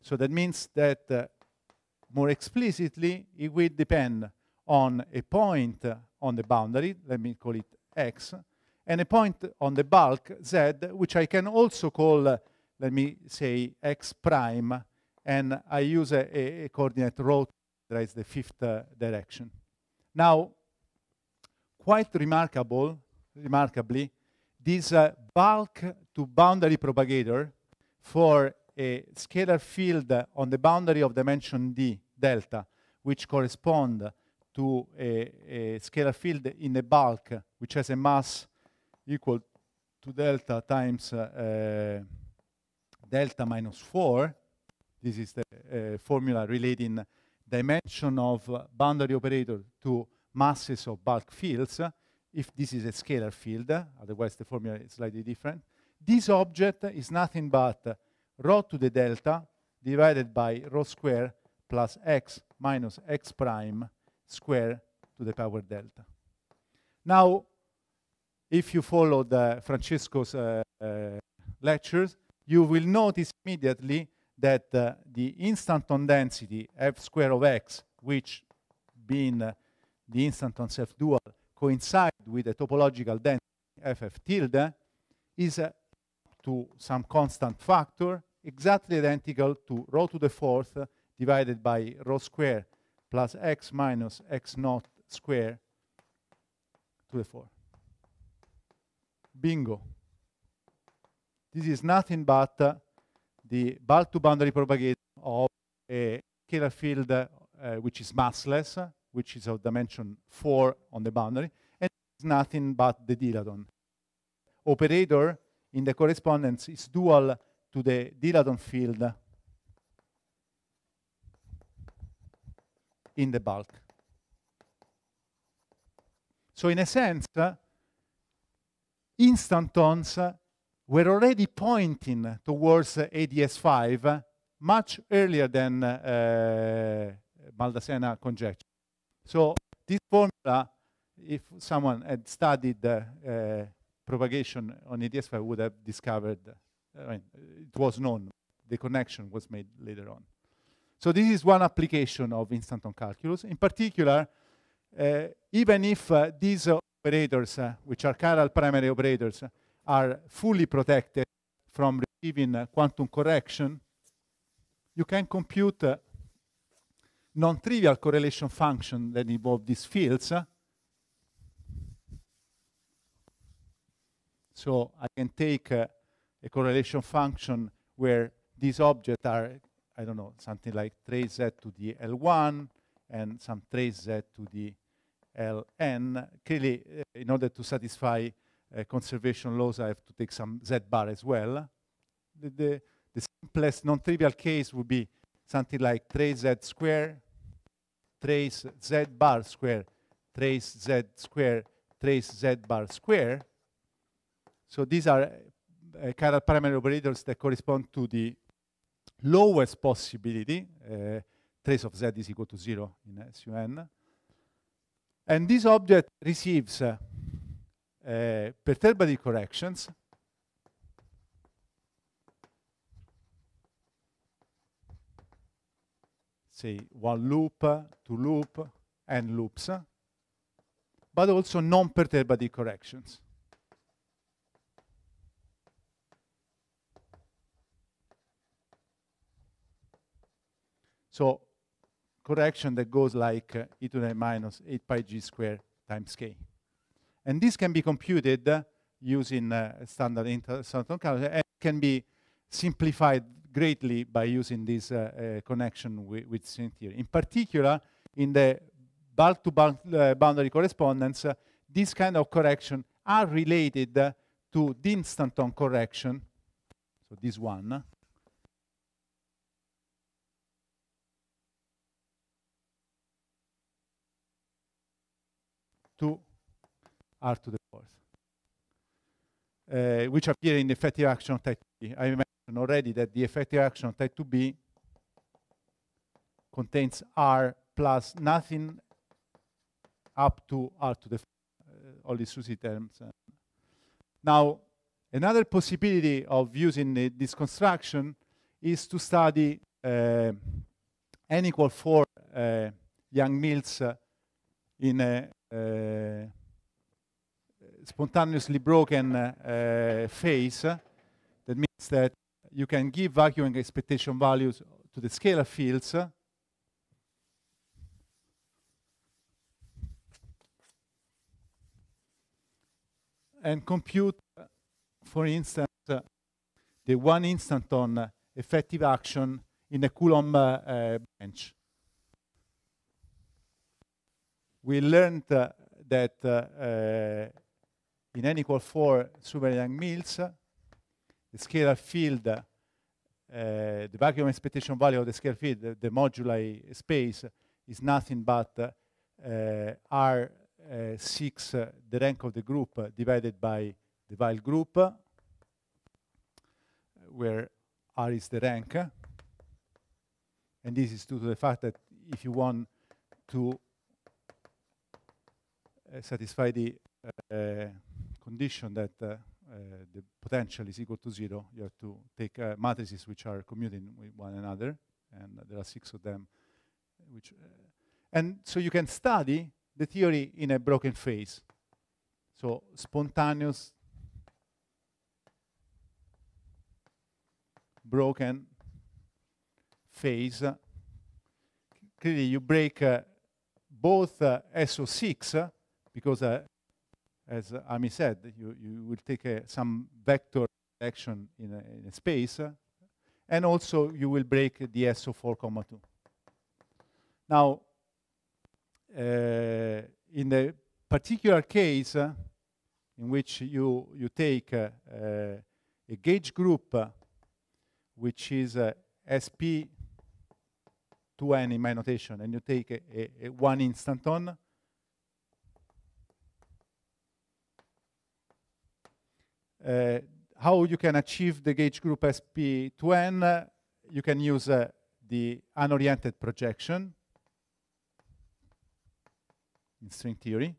So that means that uh, more explicitly, it will depend on a point uh, on the boundary, let me call it x, and a point on the bulk, z, which I can also call, uh, let me say, x prime, and I use a, a coordinate rho that is the fifth uh, direction. Now, quite remarkable, remarkably, this uh, bulk to boundary propagator for a scalar field on the boundary of dimension d, delta, which correspond to a, a scalar field in the bulk, which has a mass equal to delta times uh, uh delta minus 4. This is the uh, formula relating dimension of boundary operator to masses of bulk fields, if this is a scalar field, otherwise the formula is slightly different. This object is nothing but rho to the delta divided by rho square plus x minus x prime square to the power delta. Now, if you follow the Francesco's uh, uh, lectures, you will notice immediately that uh, the instanton density f square of x, which being uh, the instanton self-dual coincide with the topological density ff tilde, is uh, to some constant factor exactly identical to rho to the fourth uh, divided by rho square plus x minus x naught square to the fourth. Bingo. This is nothing but uh, the bulk to boundary propagation of a scalar field uh, which is massless, which is of dimension 4 on the boundary, and it's nothing but the dilaton. Operator in the correspondence is dual to the dilaton field in the bulk. So in a sense, instantons were already pointing towards ADS5 much earlier than uh, conjecture. So this formula, if someone had studied uh, uh, propagation on ADS5, would have discovered, I mean, it was known, the connection was made later on. So this is one application of instanton calculus. In particular, uh, even if uh, these operators, uh, which are chiral primary operators, are fully protected from receiving uh, quantum correction, you can compute uh, non-trivial correlation function that involve these fields. Uh, so I can take uh, a correlation function where these objects are, I don't know, something like trace z to the L1 and some trace z to the Ln. Clearly, uh, in order to satisfy uh, conservation laws, I have to take some Z bar as well. The, the, the simplest non-trivial case would be something like trace Z square, trace Z bar square, trace Z square, trace Z bar square. So these are uh, chiral parameter operators that correspond to the lowest possibility, uh, trace of Z is equal to zero in SUN. And this object receives uh, Eh, perturbative corrections say one loop, two loop, and loops, but also non perturbative corrections. So correction that goes like uh, e to the minus 8 pi g square times k. And this can be computed using uh, standard instanton calculus and can be simplified greatly by using this uh, uh connection with, with string theory. In particular, in the bulk-to-bulk uh, boundary correspondence, uh, this kind of correction are related to the instanton correction, so this one, to R to the fourth, uh, which appear in the effective action type I mentioned already that the effective action type 2B contains R plus nothing up to R to the uh, all these Susi terms. Uh, now, another possibility of using the, this construction is to study uh, n equal 4 uh, Young Mills uh, in a spontaneously broken phase. Uh, uh, that means that you can give vacuum expectation values to the scalar fields. And compute, for instance, the one instanton effective action in a Coulomb uh, branch. We learned that in n equal 4 Super-Young Mills, the scalar field, uh, the vacuum expectation value of the scalar field, the, the moduli space, is nothing but uh, R6, uh, uh, the rank of the group, divided by the Weil group, where R is the rank. And this is due to the fact that if you want to uh, satisfy the uh, condition that uh, the potential is equal to zero, you have to take uh, matrices which are commuting with one another, and there are six of them. Which uh, and so you can study the theory in a broken phase. So spontaneous, broken phase. Clearly, you break uh, both uh, SO6 uh, because as Ami said, you, you will take uh, some vector action in a, in a space, uh, and also you will break the SO4,2. Now, uh, in the particular case uh, in which you, you take uh, uh, a gauge group, which is SP2N in my notation, and you take a, a one instanton, Uh, how you can achieve the gauge group SP 2 N, uh, you can use uh, the unoriented projection in string theory.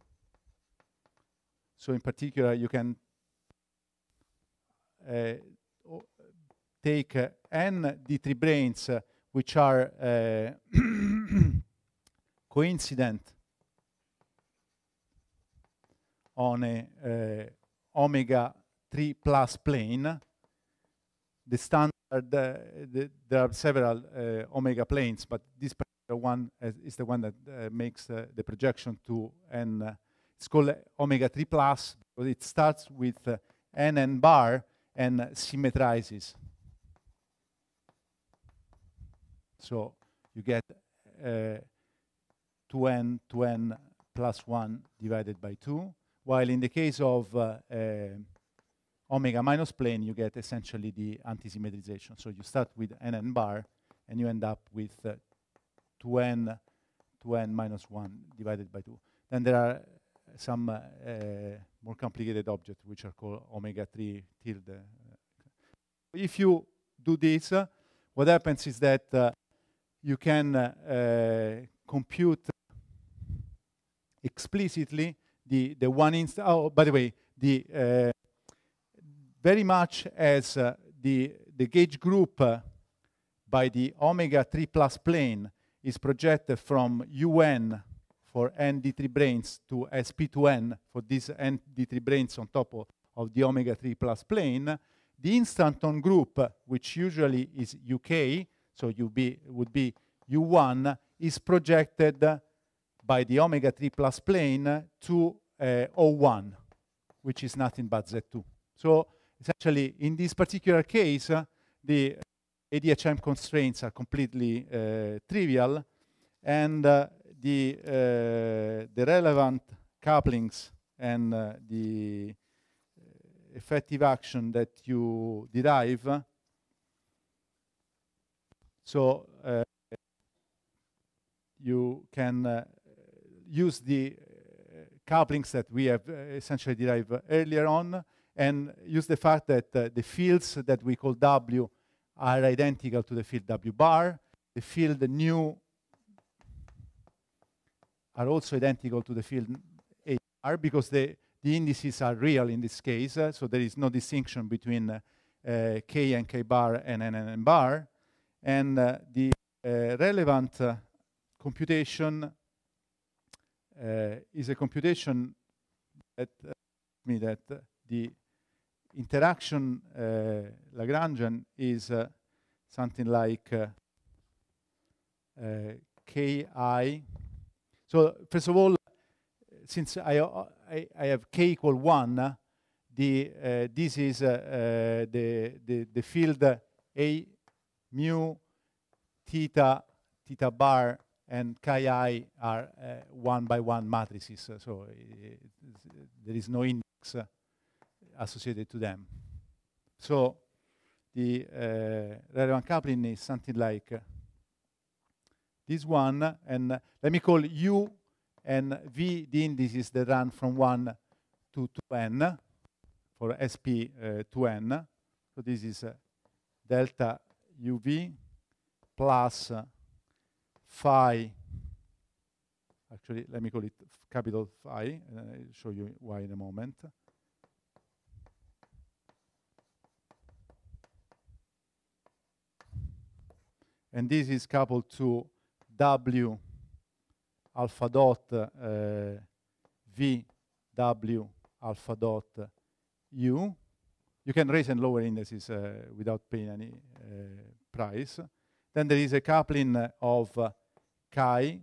So in particular, you can uh, take uh, n D3 brains, uh, which are coincident on a omega 3 plus plane. The standard, uh, the, there are several uh, omega planes, but this one is the one that uh, makes uh, the projection to n. Uh, it's called omega 3 plus, but it starts with n n bar and symmetrizes. So you get 2n, 2n plus 1 divided by 2, while in the case of uh, uh, omega minus plane, you get essentially the antisymmetrization. So you start with n n bar, and you end up with uh, 2n, 2n minus 1 divided by 2. Then there are some uh, uh, more complicated objects, which are called omega 3 tilde. If you do this, uh, what happens is that uh, you can uh, compute explicitly the, the one instance. Oh, by the way, the very much as uh, the, the gauge group uh, by the omega 3 plus plane is projected from UN for ND3 brains to SP2N for these ND3 brains on top of, of the omega 3 plus plane, the instanton group, which usually is UK, so UB would be U1, is projected by the omega 3 plus plane to uh, O1, which is nothing but Z2. So essentially, in this particular case, uh, the ADHM constraints are completely uh, trivial, and uh, the, uh, the relevant couplings and uh, the uh, effective action that you derive. So you can use the couplings that we have essentially derived earlier on and use the fact that uh, the fields that we call W are identical to the field W bar. The field nu are also identical to the field bar because the, the indices are real in this case, uh, so there is no distinction between uh, uh K and K bar and NN bar. And uh, the uh, relevant computation is a computation that me that the interaction uh, Lagrangian is uh, something like uh, ki. So first of all, since I, I, I have k equal 1, the, uh, this is uh, uh, the, the, the field A mu theta, theta bar, and chi i are one by one matrices. So there is no index associated to them. So the uh, relevant coupling is something like uh, this one, and let me call U and V the indices that run from 1 to 2n for SP 2n. Eh, so this is eh, delta UV plus phi actually let me call it capital phi and I'll show you why in a moment and this is coupled to W alpha dot uh, V W alpha dot uh, U. You can raise and lower indices uh, without paying any uh, price. Then there is a coupling of uh, chi,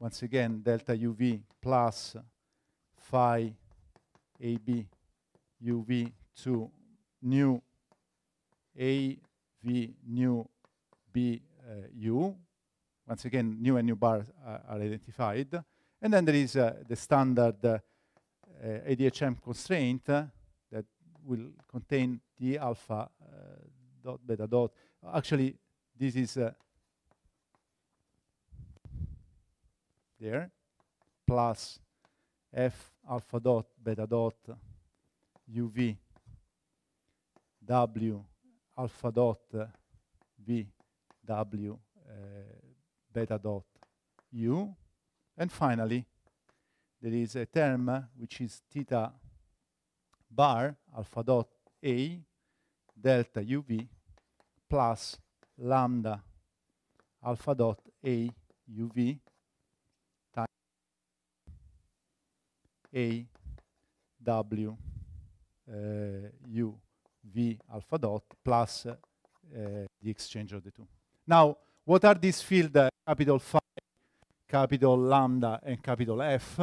once again, delta UV plus phi AB UV to nu AV nu BU. Eh, Once again, new and new bars are, are identified. And then there is uh, the standard uh, eh, ADHM constraint uh, that will contain the alpha dot beta dot. Actually, this is there plus f alpha dot beta dot uv w alpha dot v w uh, beta dot u. And finally, there is a term which is theta bar alpha dot a delta uv plus lambda alpha dot a uv times a w uh, u v alpha dot plus uh, uh the exchange of the two. Now, what are these fields, uh, capital phi, capital lambda, and capital F?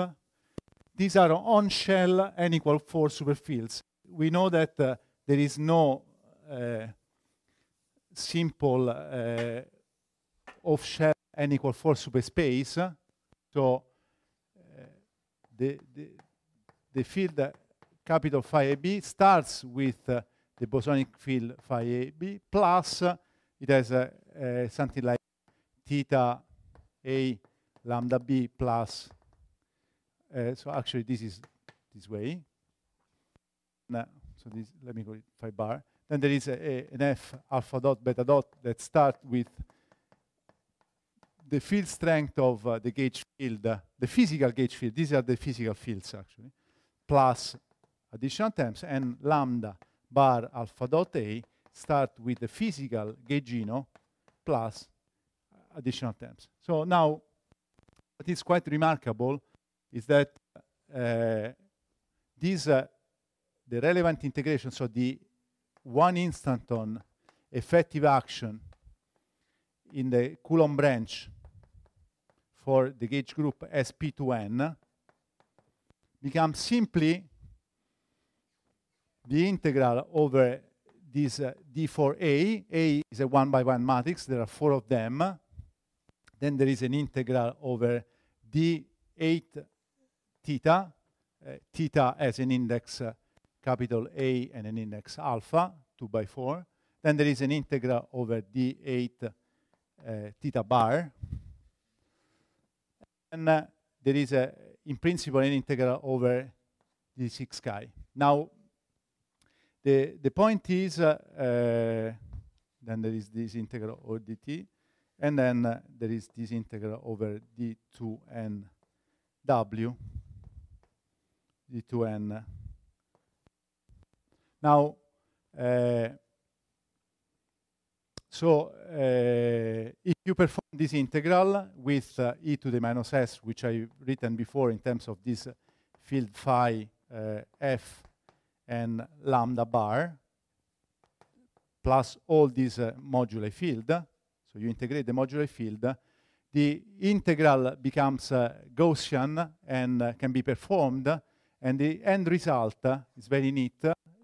These are on-shell n equal 4 superfields. We know that uh, there is no uh, simple uh, off-shell n equal 4 superspace, so uh, the, the, the, field uh, capital phi AB starts with the bosonic field phi AB plus it has a Eh, something like theta a lambda b plus. Uh, so actually, this is this way. Now, so this, let me call it bar. Then there is a, a, an f alpha dot beta dot that start with the field strength of uh, the gauge field, uh, the physical gauge field. These are the physical fields actually, plus additional terms and lambda bar alpha dot a start with the physical gaugeino plus additional terms. So now, what is quite remarkable is that uh, these, uh, the relevant integration, so the one instanton effective action in the Coulomb branch for the gauge group SP2N becomes simply the integral over this uh, D4A. A is a one by one matrix. There are four of them. Then there is an integral over D8 theta, uh, theta as an index uh, capital A and an index alpha, 2 by 4. Then there is an integral over D8 uh, theta bar. And uh, there is, a, in principle, an integral over D6 chi. Now, the, the point is, uh, then there is this integral over dt, and then uh, there is this integral over d2n w, d2n. Now, uh, so uh, if you perform this integral with uh, e to the minus s, which I've written before in terms of this field phi uh, f and lambda bar plus all these uh, moduli field. So you integrate the moduli field. The integral becomes uh, Gaussian and uh, can be performed. And the end result is very neat.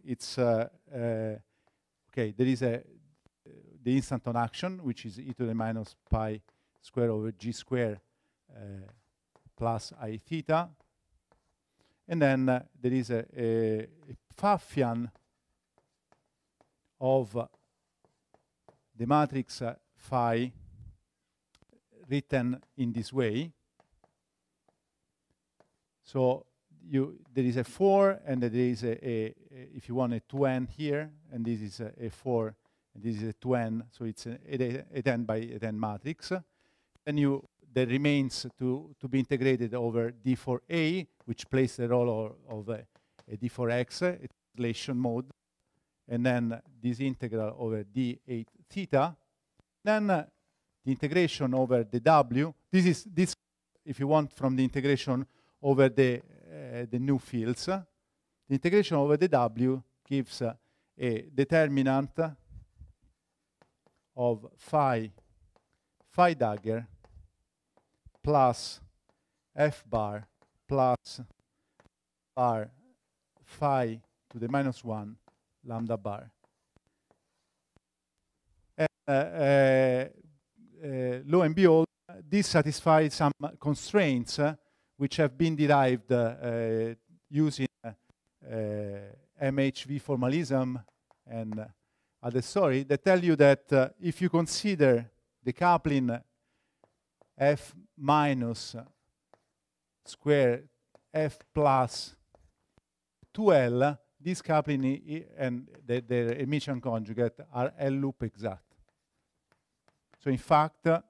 It's, uh, uh, okay, there is a, the instanton action, which is e to the minus pi square over g square uh, plus i theta. And then there is a, a, a Fafian of the matrix phi uh, written in this way. So you, there is a 4 and there is a, a, a, if you want a 2n here and this is a, a 4 and this is a 2n so it's a, a, 10 by 10 matrix then you that remains to to be integrated over d4a which plays the role of, of uh, a, a d 4 x, a translation mode, and then this integral over d8 theta. Then uh, the integration over the w, this is, this, if you want, from the integration over the, uh, the new fields. Uh, the integration over the w gives uh, a determinant of phi, phi dagger plus f bar plus bar phi to the minus 1 lambda bar. And, uh, uh, uh, lo and behold, this satisfies some constraints uh, which have been derived uh, using MHV formalism and other story that tell you that if you consider the coupling f minus square f plus 2L, this coupling and the, the, emission conjugate are L loop exact. So in fact, uh,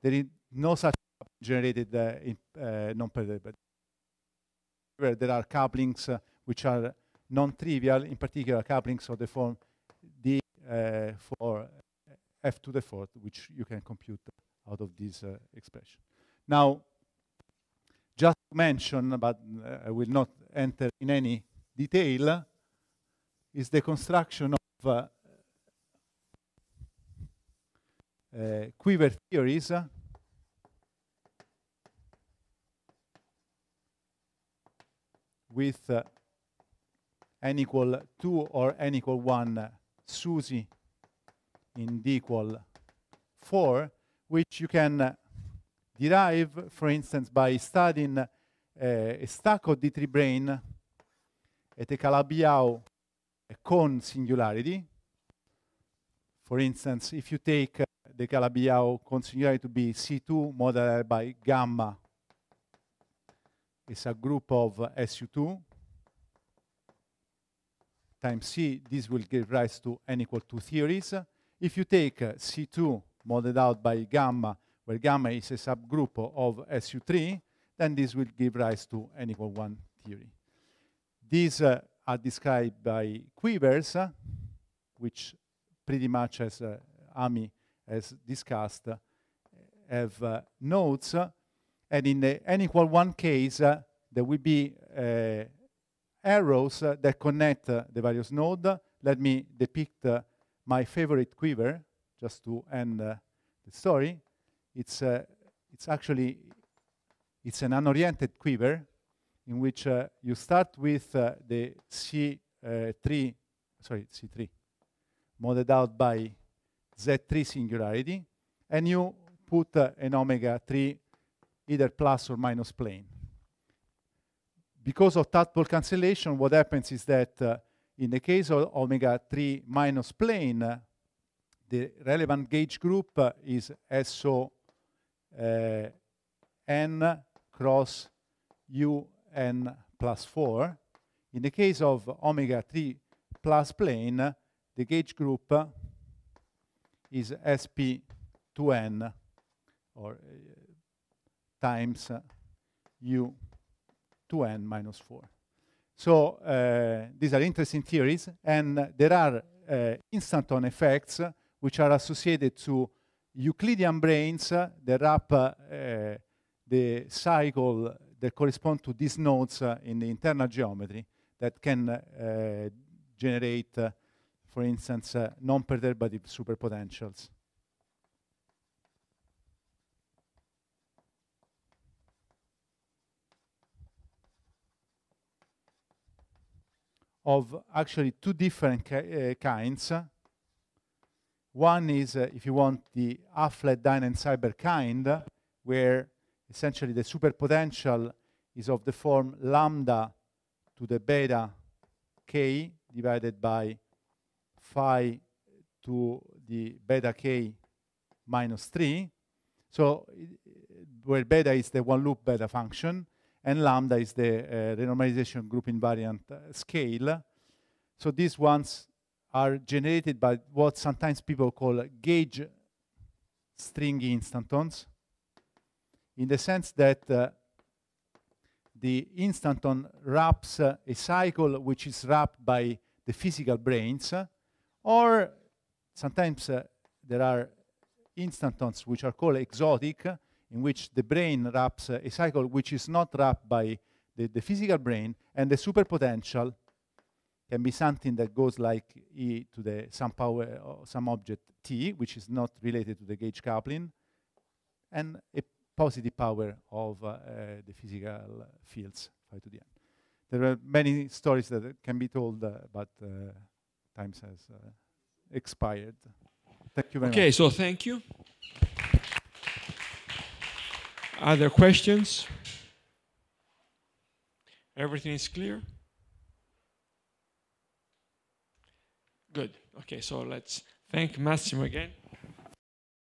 there is no such generated uh, in uh, non perturbative There are couplings uh, which are non-trivial, in particular couplings of the form D uh, for f to the fourth, which you can compute out of this uh, expression. Now, just to mention, but uh, I will not enter in any detail, is the construction of uh, uh, quiver theories. Uh, with uh, n equal 2 or n equal 1 uh, SUSY in d equal 4, which you can uh, derive, for instance, by studying eh, e stacco di tree brain e Tekalabiao con singularity. For instance, if you take the Calabiao con singularity to be C2 modeled by gamma it's a group of SU2 times C, this will give rise to n equal to theories. If you take C2 modeled out by gamma, where gamma is a subgroup of SU3, then this will give rise to n equal 1 theory. These uh, are described by quivers, uh, which pretty much as uh, Ami has discussed, uh, have uh, nodes. Uh, and in the n equal 1 case, there will be arrows that connect the various nodes. Let me depict my favorite quiver, just to end the story. It's, it's actually it's an unoriented quiver in which uh, you start with uh, the C3, uh, sorry, C3, modeled out by Z3 singularity, and you put uh, an omega 3 either plus or minus plane. Because of tadpole cancellation, what happens is that uh, in the case of omega 3 minus plane, the relevant gauge group uh, is SO uh, N across un plus 4. In the case of omega 3 plus plane, the gauge group is sp2n or uh, times uh, u2n minus 4. So uh, these are interesting theories, and there are uh, instanton effects which are associated to Euclidean brains that wrap uh, the cycle that correspond to these nodes uh, in the internal geometry that can uh, generate, uh, for instance, non-perturbative superpotentials. of actually two different uh, kinds. One is, uh, if you want, the Affleck-Dine and cyber kind, where essentially the superpotential is of the form lambda to the beta k divided by phi to the beta k minus 3. So where beta is the one loop beta function and lambda is the uh, renormalization group invariant uh, scale. So these ones are generated by what sometimes people call gauge string instantons in the sense that uh, the instanton wraps uh, a cycle which is wrapped by the physical brains, uh, or sometimes uh, there are instantons which are called exotic, uh, in which the brain wraps a cycle which is not wrapped by the, the physical brain, and the superpotential can be something that goes like e to the some power or some object t, which is not related to the gauge coupling, and a positive power of uh, uh the physical fields, phi to the n. There are many stories that can be told, uh, but uh, time has expired. Thank you very okay, much. Okay, so thank you. Other questions? Everything is clear? Good. Okay, so let's thank Massimo again.